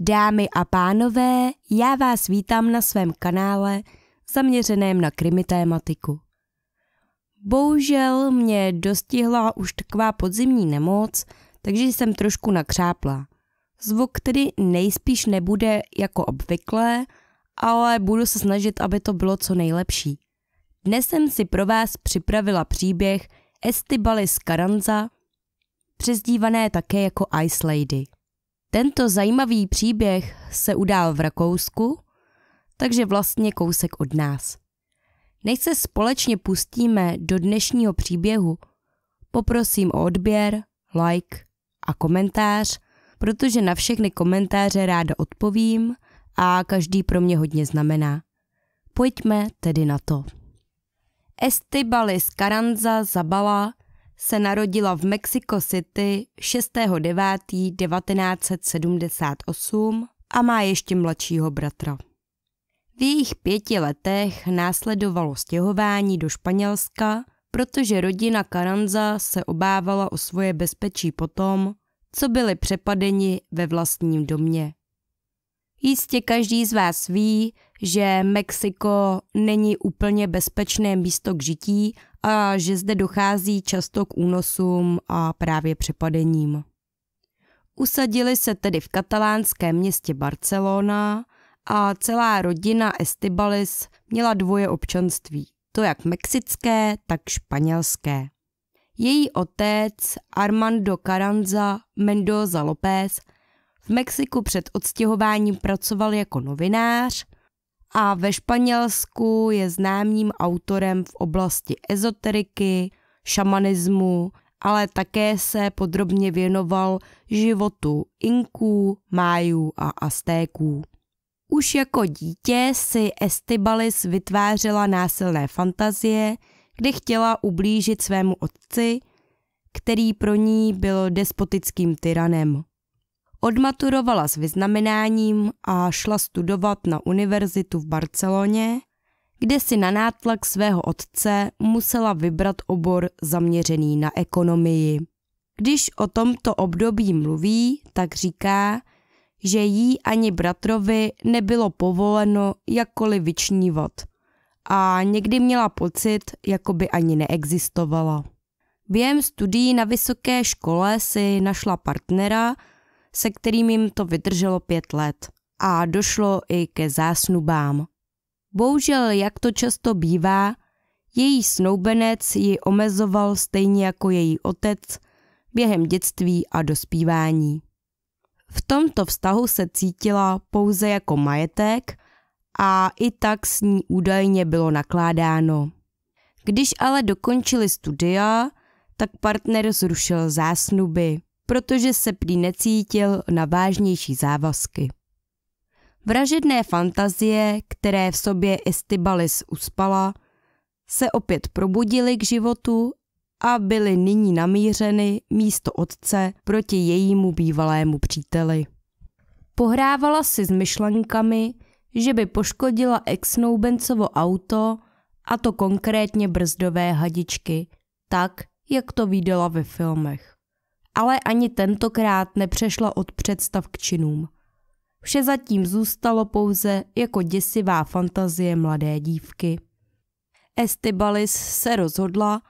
Dámy a pánové, já vás vítám na svém kanále zaměřeném na krimi tématiku. Bohužel mě dostihla už taková podzimní nemoc, takže jsem trošku nakřápla. Zvuk tedy nejspíš nebude jako obvykle, ale budu se snažit, aby to bylo co nejlepší. Dnes jsem si pro vás připravila příběh Estibalis Karanza, přezdívané také jako Ice Lady. Tento zajímavý příběh se udál v Rakousku, takže vlastně kousek od nás. Než se společně pustíme do dnešního příběhu, poprosím o odběr, like a komentář, protože na všechny komentáře ráda odpovím a každý pro mě hodně znamená. Pojďme tedy na to. Estibalis Karanza Zabala se narodila v Mexico City 6.9.1978 a má ještě mladšího bratra. V jejich pěti letech následovalo stěhování do Španělska, protože rodina Karanza se obávala o svoje bezpečí potom, co byli přepadeni ve vlastním domě. Jistě každý z vás ví, že Mexiko není úplně bezpečné místo k žití a že zde dochází často k únosům a právě přepadením. Usadili se tedy v katalánském městě Barcelona a celá rodina Estibalis měla dvoje občanství, to jak mexické, tak španělské. Její otec Armando Carranza Mendoza López v Mexiku před odstěhováním pracoval jako novinář – a ve Španělsku je známým autorem v oblasti ezoteriky, šamanismu, ale také se podrobně věnoval životu Inků, Májů a Aztéků. Už jako dítě si Estibalis vytvářela násilné fantazie, kdy chtěla ublížit svému otci, který pro ní byl despotickým tyranem. Odmaturovala s vyznamenáním a šla studovat na univerzitu v Barceloně, kde si na nátlak svého otce musela vybrat obor zaměřený na ekonomii. Když o tomto období mluví, tak říká, že jí ani bratrovi nebylo povoleno jakkoliv vyčnívat a někdy měla pocit, jako by ani neexistovala. Během studií na vysoké škole si našla partnera, se kterým jim to vydrželo pět let a došlo i ke zásnubám. Bohužel, jak to často bývá, její snoubenec ji omezoval stejně jako její otec během dětství a dospívání. V tomto vztahu se cítila pouze jako majetek a i tak s ní údajně bylo nakládáno. Když ale dokončili studia, tak partner zrušil zásnuby protože se prý necítil na vážnější závazky. Vražedné fantazie, které v sobě Estibalis uspala, se opět probudily k životu a byly nyní namířeny místo otce proti jejímu bývalému příteli. Pohrávala si s myšlenkami, že by poškodila exnoubencovo auto, a to konkrétně brzdové hadičky, tak, jak to viděla ve filmech ale ani tentokrát nepřešla od představ k činům. Vše zatím zůstalo pouze jako děsivá fantazie mladé dívky. Estibalis se rozhodla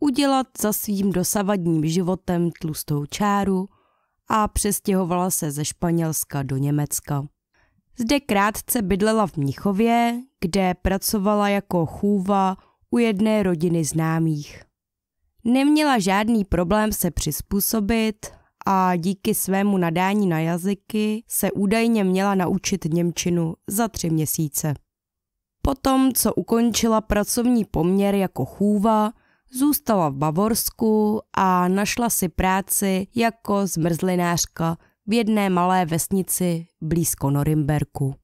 udělat za svým dosavadním životem tlustou čáru a přestěhovala se ze Španělska do Německa. Zde krátce bydlela v Mnichově, kde pracovala jako chůva u jedné rodiny známých. Neměla žádný problém se přizpůsobit a díky svému nadání na jazyky se údajně měla naučit Němčinu za tři měsíce. Potom, co ukončila pracovní poměr jako chůva, zůstala v Bavorsku a našla si práci jako zmrzlinářka v jedné malé vesnici blízko Norimberku.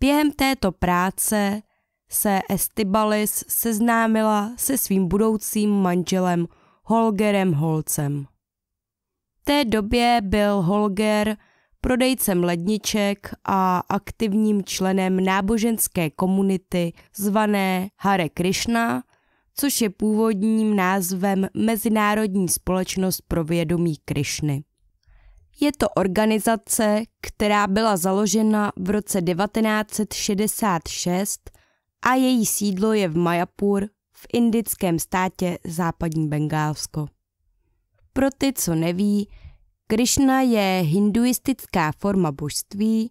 Během této práce se Estibalis seznámila se svým budoucím manželem Holgerem Holcem. V té době byl Holger prodejcem ledniček a aktivním členem náboženské komunity zvané Hare Krishna, což je původním názvem Mezinárodní společnost pro vědomí Krišny. Je to organizace, která byla založena v roce 1966 a její sídlo je v Majapur v indickém státě Západní Bengálsko. Pro ty, co neví, Krishna je hinduistická forma božství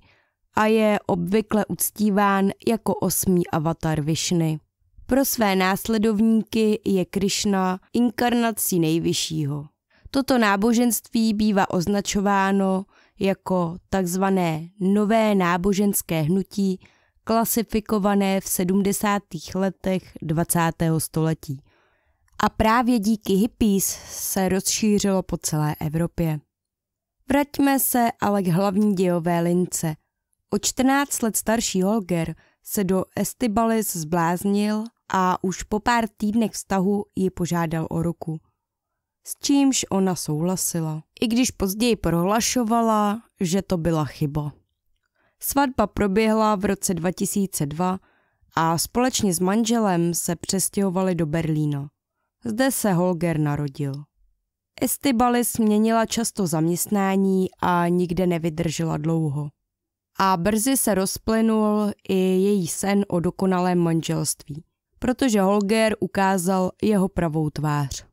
a je obvykle uctíván jako osmý avatar Višny. Pro své následovníky je Krishna inkarnací nejvyššího. Toto náboženství bývá označováno jako takzvané nové náboženské hnutí klasifikované v 70. letech 20. století. A právě díky hippies se rozšířilo po celé Evropě. Vraťme se ale k hlavní dějové lince. O 14 let starší Holger se do Estibalis zbláznil a už po pár týdnech vztahu ji požádal o ruku. S čímž ona souhlasila, i když později prohlašovala, že to byla chyba. Svatba proběhla v roce 2002 a společně s manželem se přestěhovali do Berlína. Zde se Holger narodil. Estibalis měnila často zaměstnání a nikde nevydržela dlouho. A brzy se rozplynul i její sen o dokonalém manželství, protože Holger ukázal jeho pravou tvář.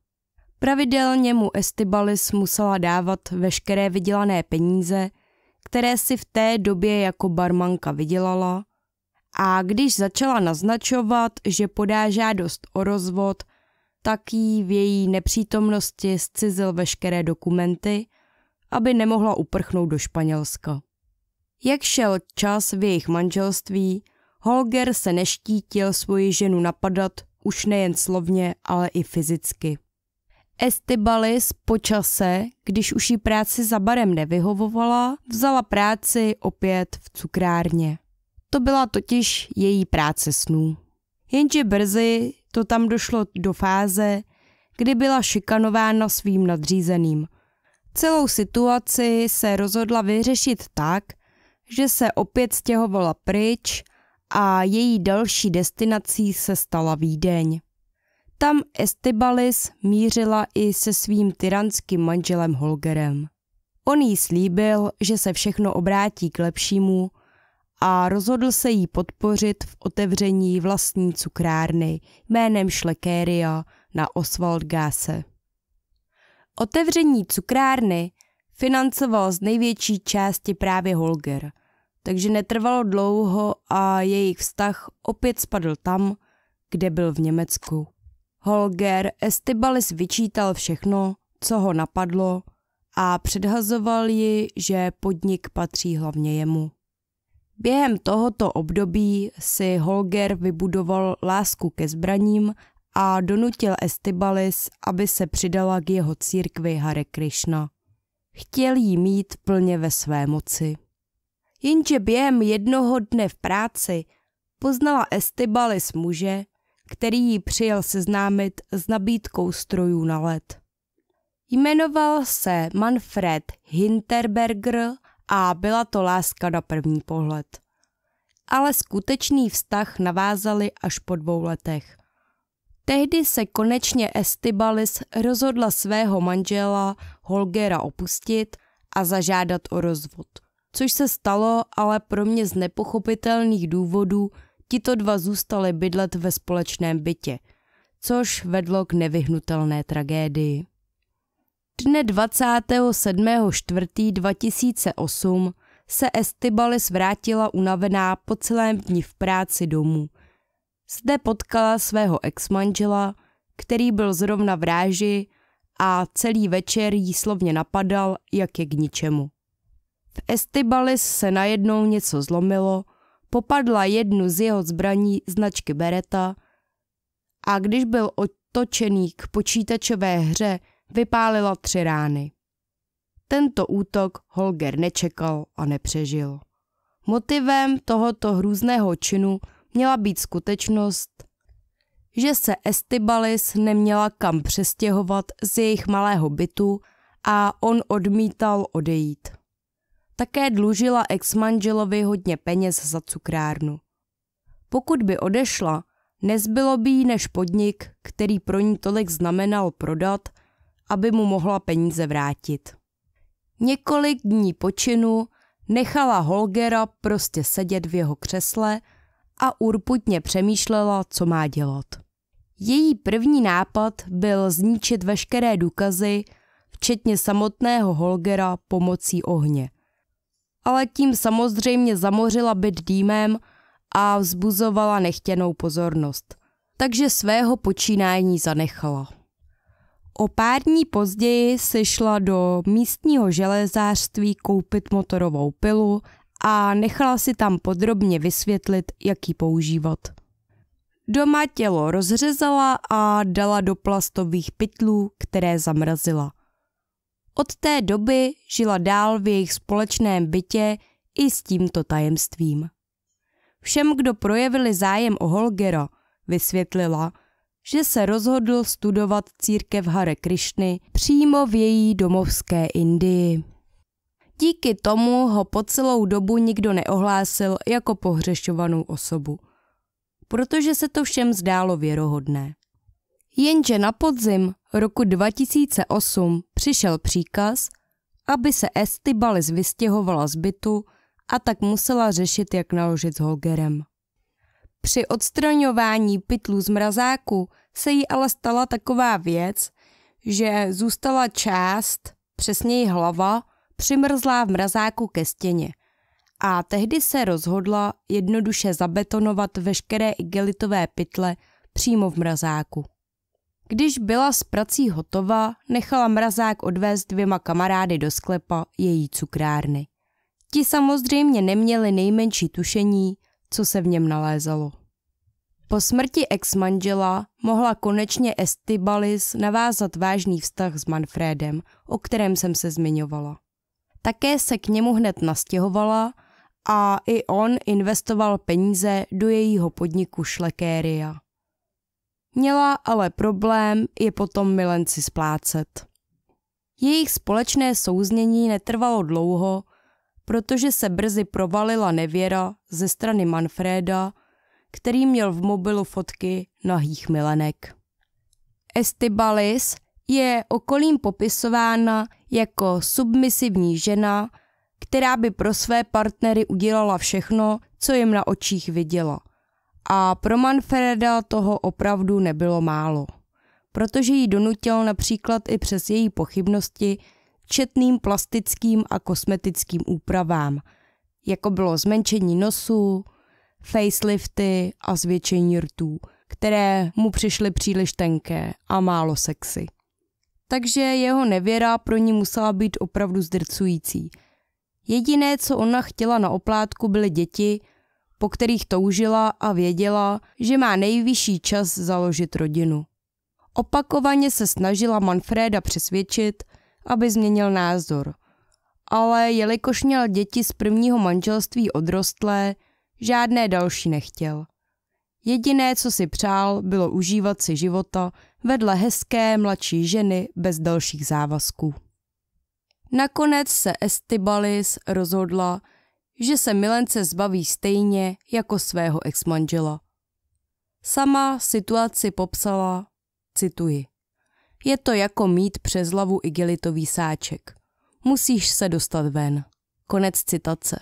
Pravidelně mu Estibalis musela dávat veškeré vydělané peníze – které si v té době jako barmanka vydělala a když začala naznačovat, že podá žádost o rozvod, tak jí v její nepřítomnosti zcizil veškeré dokumenty, aby nemohla uprchnout do Španělska. Jak šel čas v jejich manželství, Holger se neštítil svoji ženu napadat už nejen slovně, ale i fyzicky. Estibalis po čase, když už jí práci za barem nevyhovovala, vzala práci opět v cukrárně. To byla totiž její práce snů. Jenže brzy to tam došlo do fáze, kdy byla šikanována svým nadřízeným. Celou situaci se rozhodla vyřešit tak, že se opět stěhovala pryč a její další destinací se stala Vídeň. Tam Estibalis mířila i se svým tyranským manželem Holgerem. On jí slíbil, že se všechno obrátí k lepšímu a rozhodl se jí podpořit v otevření vlastní cukrárny jménem Šlekéria na Oswaldgáse. Otevření cukrárny financoval z největší části právě Holger, takže netrvalo dlouho a jejich vztah opět spadl tam, kde byl v Německu. Holger Estibalis vyčítal všechno, co ho napadlo a předhazoval ji, že podnik patří hlavně jemu. Během tohoto období si Holger vybudoval lásku ke zbraním a donutil Estibalis, aby se přidala k jeho církvi Hare Krishna. Chtěl jí mít plně ve své moci. Jenže během jednoho dne v práci poznala Estibalis muže, který ji přijel seznámit s nabídkou strojů na led. Jmenoval se Manfred Hinterberger a byla to láska na první pohled. Ale skutečný vztah navázali až po dvou letech. Tehdy se konečně Estibalis rozhodla svého manžela Holgera opustit a zažádat o rozvod. Což se stalo, ale pro mě z nepochopitelných důvodů Tito dva zůstali bydlet ve společném bytě, což vedlo k nevyhnutelné tragédii. Dne 27. 2008 se Estibalis vrátila unavená po celém dni v práci domů. Zde potkala svého exmanžela, který byl zrovna v ráži a celý večer jí slovně napadal, jak je k ničemu. V Estibalis se najednou něco zlomilo – popadla jednu z jeho zbraní značky Beretta a když byl otočený k počítačové hře, vypálila tři rány. Tento útok Holger nečekal a nepřežil. Motivem tohoto hrůzného činu měla být skutečnost, že se Estibalis neměla kam přestěhovat z jejich malého bytu a on odmítal odejít. Také dlužila ex-manželovi hodně peněz za cukrárnu. Pokud by odešla, nezbylo by jí než podnik, který pro ní tolik znamenal prodat, aby mu mohla peníze vrátit. Několik dní počinu nechala Holgera prostě sedět v jeho křesle a urputně přemýšlela, co má dělat. Její první nápad byl zničit veškeré důkazy, včetně samotného Holgera pomocí ohně ale tím samozřejmě zamořila byt dýmem a vzbuzovala nechtěnou pozornost. Takže svého počínání zanechala. O pár dní později se šla do místního železářství koupit motorovou pilu a nechala si tam podrobně vysvětlit, jak ji používat. Doma tělo rozřezala a dala do plastových pytlů, které zamrazila. Od té doby žila dál v jejich společném bytě i s tímto tajemstvím. Všem, kdo projevili zájem o Holgera, vysvětlila, že se rozhodl studovat církev Hare Krišny přímo v její domovské Indii. Díky tomu ho po celou dobu nikdo neohlásil jako pohřešovanou osobu, protože se to všem zdálo věrohodné. Jenže na podzim roku 2008 přišel příkaz, aby se Estibalis vystěhovala z bytu a tak musela řešit, jak naložit s Holgerem. Při odstraňování pytlů z mrazáku se jí ale stala taková věc, že zůstala část, přesněji hlava, přimrzlá v mrazáku ke stěně. A tehdy se rozhodla jednoduše zabetonovat veškeré igelitové pytle přímo v mrazáku. Když byla s prací hotová, nechala mrazák odvést dvěma kamarády do sklepa její cukrárny. Ti samozřejmě neměli nejmenší tušení, co se v něm nalézalo. Po smrti ex-manžela mohla konečně Estibalis navázat vážný vztah s Manfredem, o kterém jsem se zmiňovala. Také se k němu hned nastěhovala a i on investoval peníze do jejího podniku Šlekéria. Měla ale problém je potom milenci splácet. Jejich společné souznění netrvalo dlouho, protože se brzy provalila nevěra ze strany Manfreda, který měl v mobilu fotky nahých milenek. Estibalis je okolím popisována jako submisivní žena, která by pro své partnery udělala všechno, co jim na očích viděla – a pro Manfreda toho opravdu nebylo málo, protože ji donutil například i přes její pochybnosti četným plastickým a kosmetickým úpravám, jako bylo zmenšení nosu, facelifty a zvětšení rtů, které mu přišly příliš tenké a málo sexy. Takže jeho nevěra pro ní musela být opravdu zdrcující. Jediné, co ona chtěla na oplátku, byly děti – po kterých toužila a věděla, že má nejvyšší čas založit rodinu. Opakovaně se snažila Manfreda přesvědčit, aby změnil názor. Ale jelikož měl děti z prvního manželství odrostlé, žádné další nechtěl. Jediné, co si přál, bylo užívat si života vedle hezké mladší ženy bez dalších závazků. Nakonec se Estibalis rozhodla, že se milence zbaví stejně jako svého exmanžela. Sama situaci popsala, cituji, je to jako mít přes hlavu igelitový sáček. Musíš se dostat ven. Konec citace.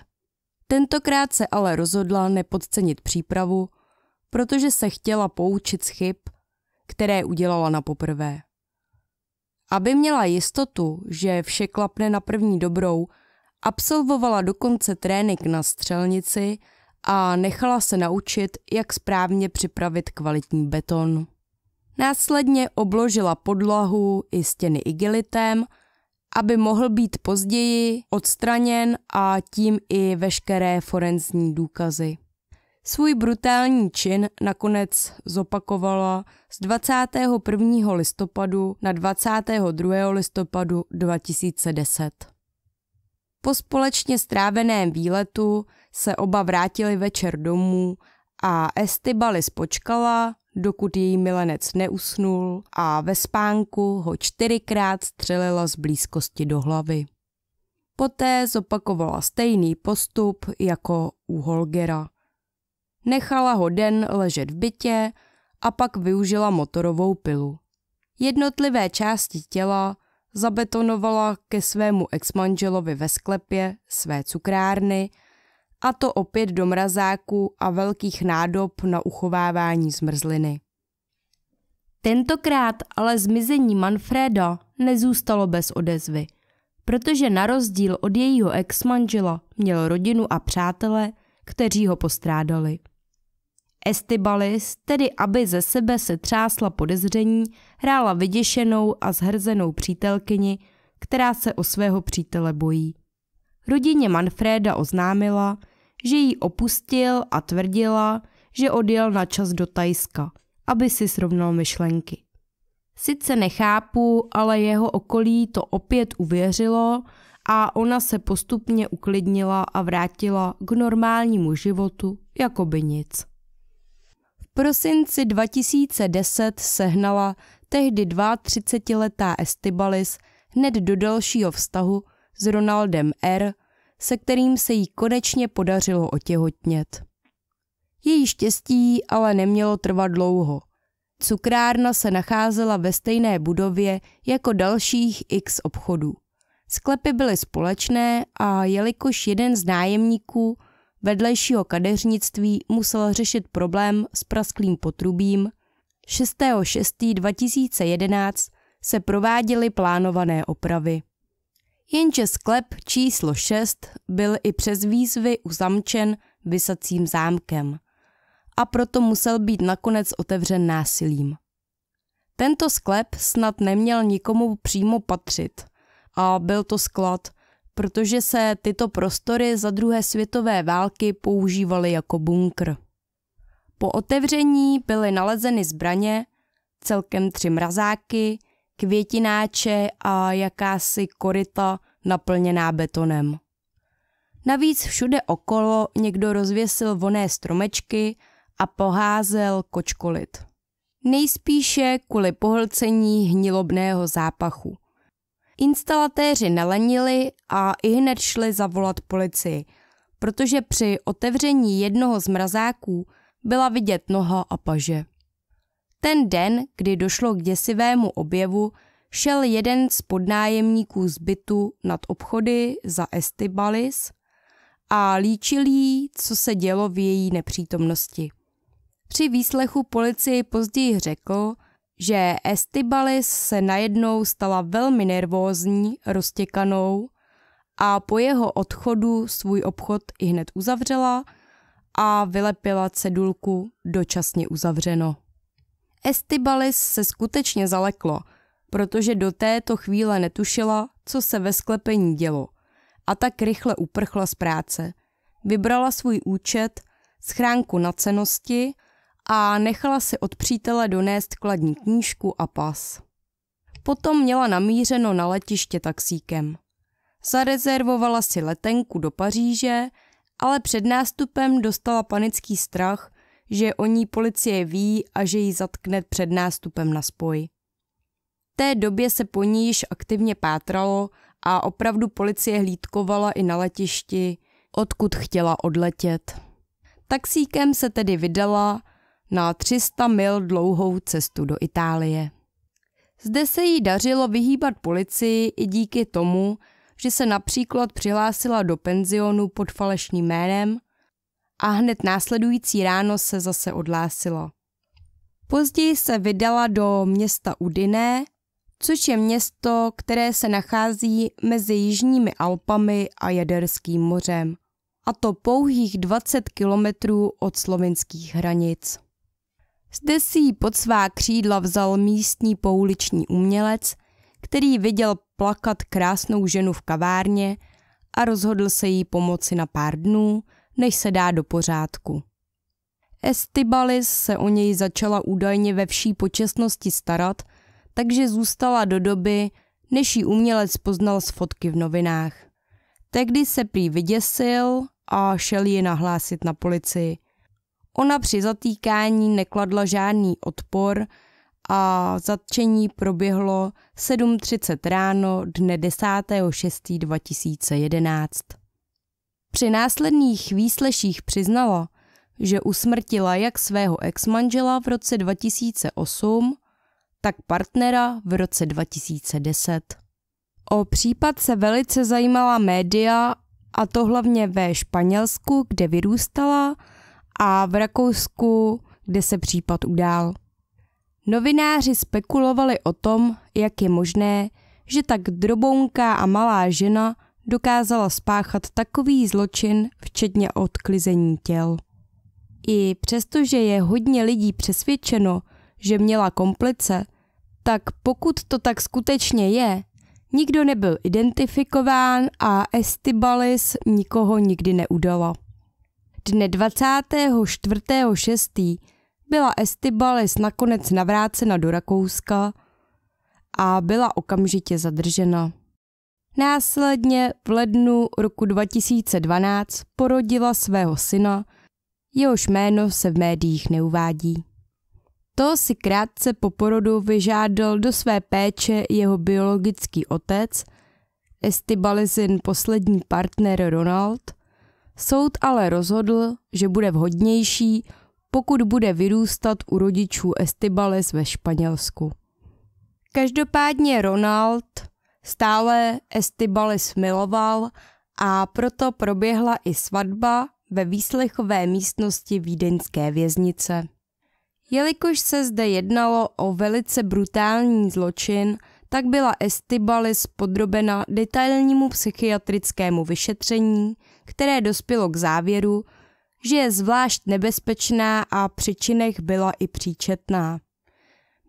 Tentokrát se ale rozhodla nepodcenit přípravu, protože se chtěla poučit z chyb, které udělala na poprvé. Aby měla jistotu, že vše klapne na první dobrou, Absolvovala dokonce trénink na střelnici a nechala se naučit, jak správně připravit kvalitní beton. Následně obložila podlahu i stěny igelitem, aby mohl být později odstraněn a tím i veškeré forenzní důkazy. Svůj brutální čin nakonec zopakovala z 21. listopadu na 22. listopadu 2010. Po společně stráveném výletu se oba vrátili večer domů a Estibalis počkala, dokud její milenec neusnul a ve spánku ho čtyřikrát střelila z blízkosti do hlavy. Poté zopakovala stejný postup jako u Holgera. Nechala ho den ležet v bytě a pak využila motorovou pilu. Jednotlivé části těla zabetonovala ke svému exmanželovi ve sklepě své cukrárny a to opět do mrazáku a velkých nádob na uchovávání zmrzliny. Tentokrát ale zmizení Manfreda nezůstalo bez odezvy, protože na rozdíl od jejího exmanžela měl rodinu a přátele, kteří ho postrádali. Estibalis, tedy aby ze sebe se třásla podezření, hrála vyděšenou a zhrzenou přítelkyni, která se o svého přítele bojí. Rodině Manfreda oznámila, že ji opustil a tvrdila, že odjel na čas do Tajska, aby si srovnal myšlenky. Sice nechápu, ale jeho okolí to opět uvěřilo a ona se postupně uklidnila a vrátila k normálnímu životu jako by nic prosinci 2010 sehnala tehdy 32-letá Estibalis hned do dalšího vztahu s Ronaldem R., se kterým se jí konečně podařilo otěhotnět. Její štěstí ale nemělo trvat dlouho. Cukrárna se nacházela ve stejné budově jako dalších x obchodů. Sklepy byly společné a jelikož jeden z nájemníků vedlejšího kadeřnictví musel řešit problém s prasklým potrubím. 6.6.2011 se prováděly plánované opravy. Jenže sklep číslo 6 byl i přes výzvy uzamčen vysacím zámkem a proto musel být nakonec otevřen násilím. Tento sklep snad neměl nikomu přímo patřit a byl to sklad – protože se tyto prostory za druhé světové války používaly jako bunkr. Po otevření byly nalezeny zbraně, celkem tři mrazáky, květináče a jakási korita naplněná betonem. Navíc všude okolo někdo rozvěsil voné stromečky a poházel kočkolit. Nejspíše kvůli pohlcení hnilobného zápachu – Instalatéři nelenili a i hned šli zavolat policii, protože při otevření jednoho z mrazáků byla vidět noha a paže. Ten den, kdy došlo k děsivému objevu, šel jeden z podnájemníků z bytu nad obchody za Estibalis a líčil jí, co se dělo v její nepřítomnosti. Při výslechu policii později řekl, že Estibalis se najednou stala velmi nervózní, roztěkanou a po jeho odchodu svůj obchod i hned uzavřela a vylepila cedulku dočasně uzavřeno. Estibalis se skutečně zaleklo, protože do této chvíle netušila, co se ve sklepení dělo a tak rychle uprchla z práce. Vybrala svůj účet, schránku na cenosti a nechala si od přítele donést kladní knížku a pas. Potom měla namířeno na letiště taxíkem. Zarezervovala si letenku do Paříže, ale před nástupem dostala panický strach, že o ní policie ví a že ji zatkne před nástupem na spoj. Té době se po ní již aktivně pátralo a opravdu policie hlídkovala i na letišti, odkud chtěla odletět. Taxíkem se tedy vydala na 300 mil dlouhou cestu do Itálie. Zde se jí dařilo vyhýbat policii i díky tomu, že se například přihlásila do penzionu pod falešným jménem a hned následující ráno se zase odhlásila. Později se vydala do města Udiné, což je město, které se nachází mezi Jižními Alpami a Jaderským mořem, a to pouhých 20 kilometrů od slovinských hranic. Zde si ji pod svá křídla vzal místní pouliční umělec, který viděl plakat krásnou ženu v kavárně a rozhodl se jí pomoci na pár dnů, než se dá do pořádku. Estibalis se o něj začala údajně ve vší počestnosti starat, takže zůstala do doby, než ji umělec poznal z fotky v novinách. Tehdy se prý vyděsil a šel ji nahlásit na policii. Ona při zatýkání nekladla žádný odpor a zatčení proběhlo 7.30 ráno dne 10.6.2011. Při následných výsleších přiznala, že usmrtila jak svého exmanžela v roce 2008, tak partnera v roce 2010. O případ se velice zajímala média a to hlavně ve Španělsku, kde vyrůstala – a v Rakousku, kde se případ udál. Novináři spekulovali o tom, jak je možné, že tak drobounká a malá žena dokázala spáchat takový zločin, včetně odklizení těl. I přestože je hodně lidí přesvědčeno, že měla komplice, tak pokud to tak skutečně je, nikdo nebyl identifikován a Estibalis nikoho nikdy neudala. Dne 24.6. byla Estibalis nakonec navrácena do Rakouska a byla okamžitě zadržena. Následně v lednu roku 2012 porodila svého syna, jehož jméno se v médiích neuvádí. To si krátce po porodu vyžádal do své péče jeho biologický otec, Estibalizin poslední partner Ronald – Soud ale rozhodl, že bude vhodnější, pokud bude vyrůstat u rodičů Estibales ve Španělsku. Každopádně Ronald stále Estibales miloval a proto proběhla i svatba ve výslechové místnosti vídeňské věznice. Jelikož se zde jednalo o velice brutální zločin – tak byla Estibalis podrobena detailnímu psychiatrickému vyšetření, které dospělo k závěru, že je zvlášť nebezpečná a při činech byla i příčetná.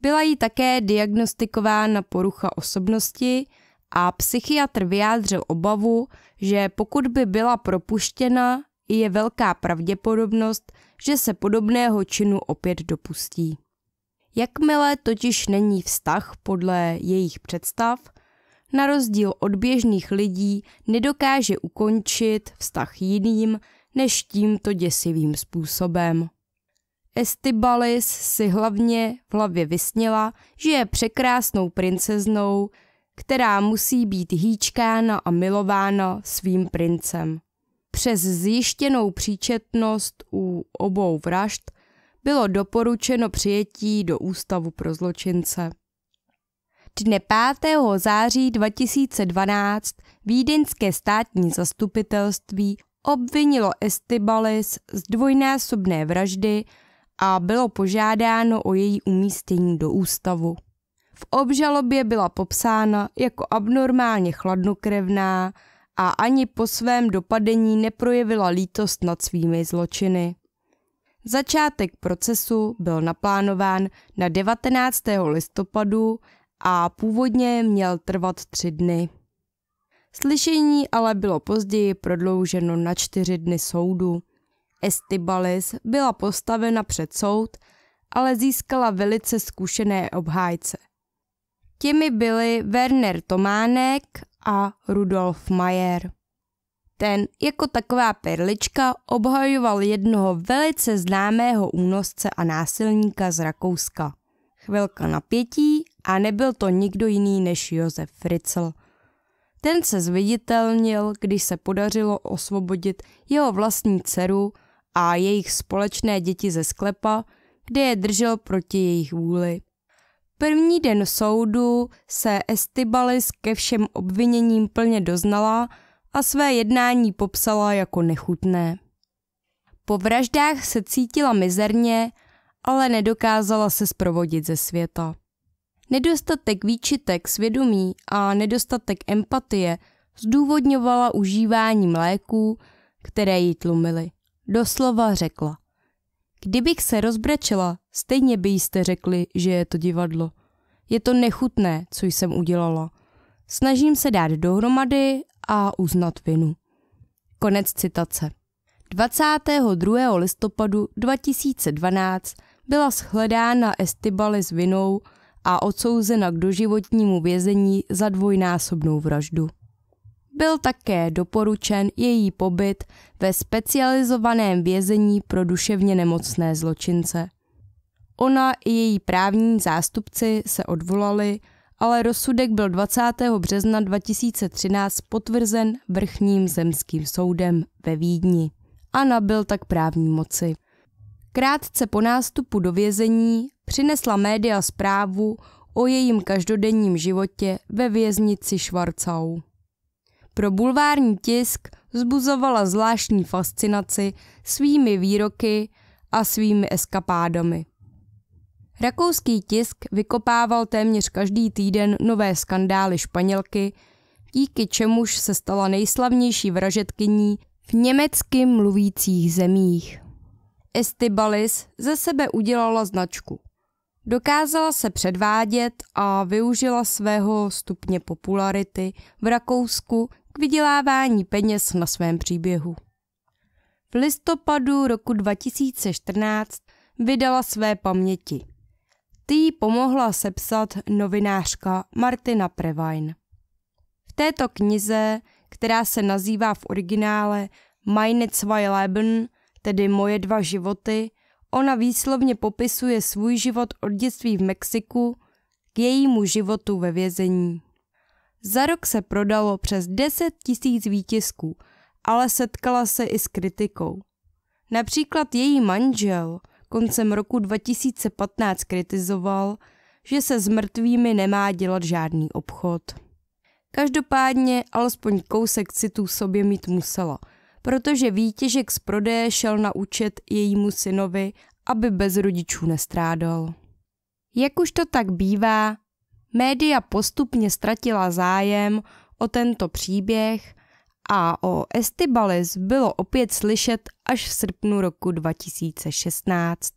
Byla jí také diagnostikována porucha osobnosti a psychiatr vyjádřil obavu, že pokud by byla propuštěna, je velká pravděpodobnost, že se podobného činu opět dopustí. Jakmile totiž není vztah podle jejich představ, na rozdíl od běžných lidí nedokáže ukončit vztah jiným než tímto děsivým způsobem. Estibalis si hlavně v hlavě vysněla, že je překrásnou princeznou, která musí být hýčkána a milována svým princem. Přes zjištěnou příčetnost u obou vražd bylo doporučeno přijetí do Ústavu pro zločince. Dne 5. září 2012 Vídeňské státní zastupitelství obvinilo Estibalis z dvojnásobné vraždy a bylo požádáno o její umístění do ústavu. V obžalobě byla popsána jako abnormálně chladnokrevná a ani po svém dopadení neprojevila lítost nad svými zločiny. Začátek procesu byl naplánován na 19. listopadu a původně měl trvat tři dny. Slyšení ale bylo později prodlouženo na čtyři dny soudu. Estibalis byla postavena před soud, ale získala velice zkušené obhájce. Těmi byli Werner Tománek a Rudolf Mayer. Ten jako taková perlička obhajoval jednoho velice známého únosce a násilníka z Rakouska. Chvilka napětí a nebyl to nikdo jiný než Josef Fritzl. Ten se zviditelnil, když se podařilo osvobodit jeho vlastní dceru a jejich společné děti ze sklepa, kde je držel proti jejich vůli. První den soudu se Estibalis ke všem obviněním plně doznala – a své jednání popsala jako nechutné. Po vraždách se cítila mizerně, ale nedokázala se sprovodit ze světa. Nedostatek výčitek svědomí a nedostatek empatie zdůvodňovala užíváním léků, které ji tlumily. Doslova řekla. Kdybych se rozbrečela, stejně by jste řekli, že je to divadlo. Je to nechutné, co jsem udělala. Snažím se dát dohromady a uznat vinu. Konec citace. 22. listopadu 2012 byla shledána Estibali s vinou a odsouzena k doživotnímu vězení za dvojnásobnou vraždu. Byl také doporučen její pobyt ve specializovaném vězení pro duševně nemocné zločince. Ona i její právní zástupci se odvolali ale rozsudek byl 20. března 2013 potvrzen vrchním zemským soudem ve Vídni a nabyl tak právní moci. Krátce po nástupu do vězení přinesla média zprávu o jejím každodenním životě ve věznici Švarcau. Pro bulvární tisk zbuzovala zvláštní fascinaci svými výroky a svými eskapádami. Rakouský tisk vykopával téměř každý týden nové skandály Španělky, díky čemuž se stala nejslavnější vražetkyní v německy mluvících zemích. Estibalis ze sebe udělala značku. Dokázala se předvádět a využila svého stupně popularity v Rakousku k vydělávání peněz na svém příběhu. V listopadu roku 2014 vydala své paměti – ty jí pomohla sepsat novinářka Martina Previne. V této knize, která se nazývá v originále Meine zwei Leben, tedy Moje dva životy, ona výslovně popisuje svůj život od dětství v Mexiku k jejímu životu ve vězení. Za rok se prodalo přes 10 tisíc výtisků, ale setkala se i s kritikou. Například její manžel – koncem roku 2015 kritizoval, že se s mrtvými nemá dělat žádný obchod. Každopádně alespoň kousek citů sobě mít musela, protože výtěžek z prodeje šel na účet jejímu synovi, aby bez rodičů nestrádal. Jak už to tak bývá, média postupně ztratila zájem o tento příběh a o Estibalis bylo opět slyšet až v srpnu roku 2016.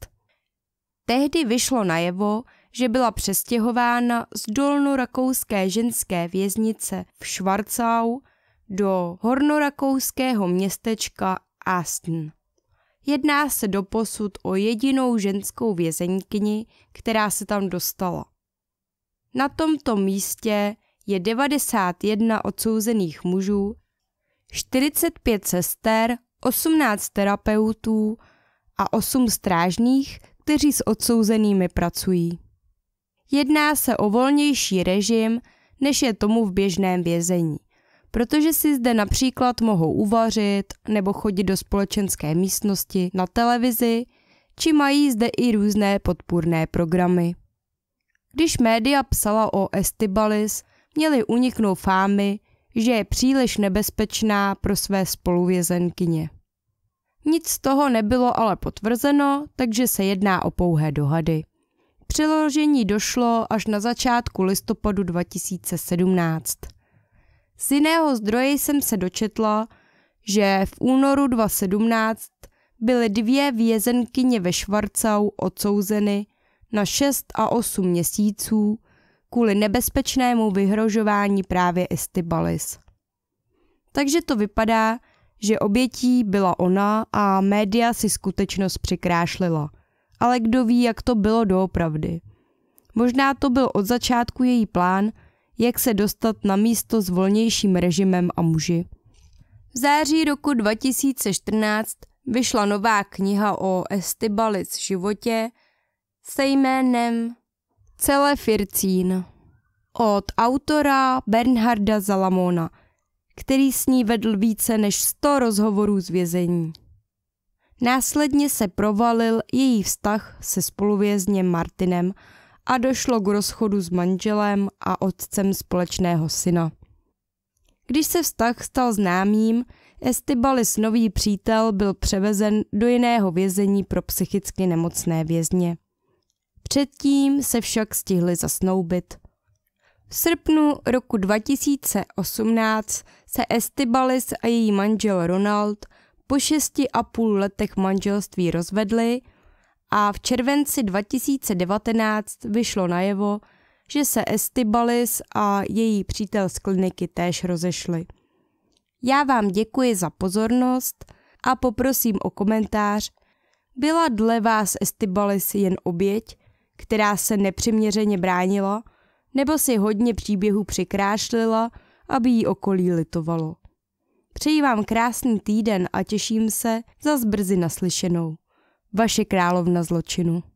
Tehdy vyšlo najevo, že byla přestěhována z dolnorakouské ženské věznice v Švarcau do hornorakouského městečka Asten. Jedná se doposud o jedinou ženskou vězeňkyni, která se tam dostala. Na tomto místě je 91 odsouzených mužů 45 sester, 18 terapeutů a 8 strážných, kteří s odsouzenými pracují. Jedná se o volnější režim, než je tomu v běžném vězení, protože si zde například mohou uvařit nebo chodit do společenské místnosti na televizi, či mají zde i různé podpůrné programy. Když média psala o Estibalis, měly uniknout fámy, že je příliš nebezpečná pro své spoluvězenkyně. Nic z toho nebylo ale potvrzeno, takže se jedná o pouhé dohady. Přeložení došlo až na začátku listopadu 2017. Z jiného zdroje jsem se dočetla, že v únoru 2017 byly dvě vězenkyně ve Švarcau odsouzeny na 6 a 8 měsíců kvůli nebezpečnému vyhrožování právě Estibalis. Takže to vypadá, že obětí byla ona a média si skutečnost přikrášlila. Ale kdo ví, jak to bylo doopravdy. Možná to byl od začátku její plán, jak se dostat na místo s volnějším režimem a muži. V září roku 2014 vyšla nová kniha o Estibalic životě se jménem Celé Fircín od autora Bernharda Zalamona, který s ní vedl více než 100 rozhovorů z vězení. Následně se provalil její vztah se spoluvězněm Martinem a došlo k rozchodu s manželem a otcem společného syna. Když se vztah stal známým, Estibalis nový přítel byl převezen do jiného vězení pro psychicky nemocné vězně. Předtím se však stihli zasnoubit. V srpnu roku 2018 se Estibalis a její manžel Ronald po šesti a půl letech manželství rozvedli a v červenci 2019 vyšlo najevo, že se Estibalis a její přítel z kliniky též rozešli. Já vám děkuji za pozornost a poprosím o komentář, byla dle vás Estibalis jen oběť která se nepřiměřeně bránilo, nebo si hodně příběhů přikrášlilo, aby jí okolí litovalo. Přeji vám krásný týden a těším se za brzy naslyšenou. Vaše královna zločinu.